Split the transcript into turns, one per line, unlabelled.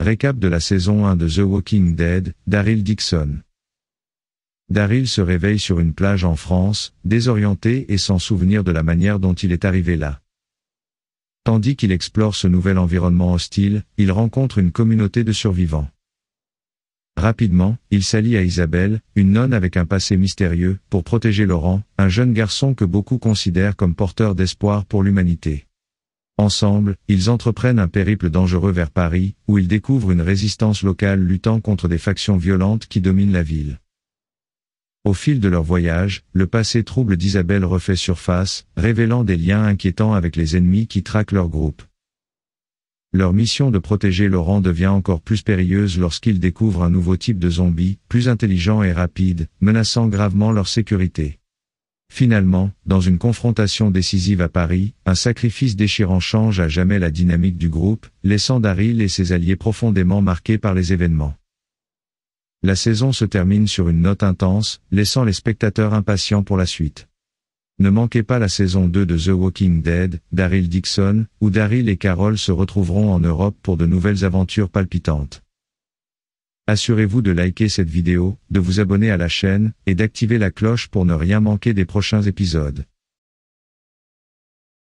Récap de la saison 1 de The Walking Dead, Daryl Dixon. Daryl se réveille sur une plage en France, désorienté et sans souvenir de la manière dont il est arrivé là. Tandis qu'il explore ce nouvel environnement hostile, il rencontre une communauté de survivants. Rapidement, il s'allie à Isabelle, une nonne avec un passé mystérieux, pour protéger Laurent, un jeune garçon que beaucoup considèrent comme porteur d'espoir pour l'humanité. Ensemble, ils entreprennent un périple dangereux vers Paris, où ils découvrent une résistance locale luttant contre des factions violentes qui dominent la ville. Au fil de leur voyage, le passé trouble d'Isabelle refait surface, révélant des liens inquiétants avec les ennemis qui traquent leur groupe. Leur mission de protéger Laurent devient encore plus périlleuse lorsqu'ils découvrent un nouveau type de zombie, plus intelligent et rapide, menaçant gravement leur sécurité. Finalement, dans une confrontation décisive à Paris, un sacrifice déchirant change à jamais la dynamique du groupe, laissant Daryl et ses alliés profondément marqués par les événements. La saison se termine sur une note intense, laissant les spectateurs impatients pour la suite. Ne manquez pas la saison 2 de The Walking Dead, Daryl Dixon, où Daryl et Carol se retrouveront en Europe pour de nouvelles aventures palpitantes. Assurez-vous de liker cette vidéo, de vous abonner à la chaîne, et d'activer la cloche pour ne rien manquer des prochains épisodes.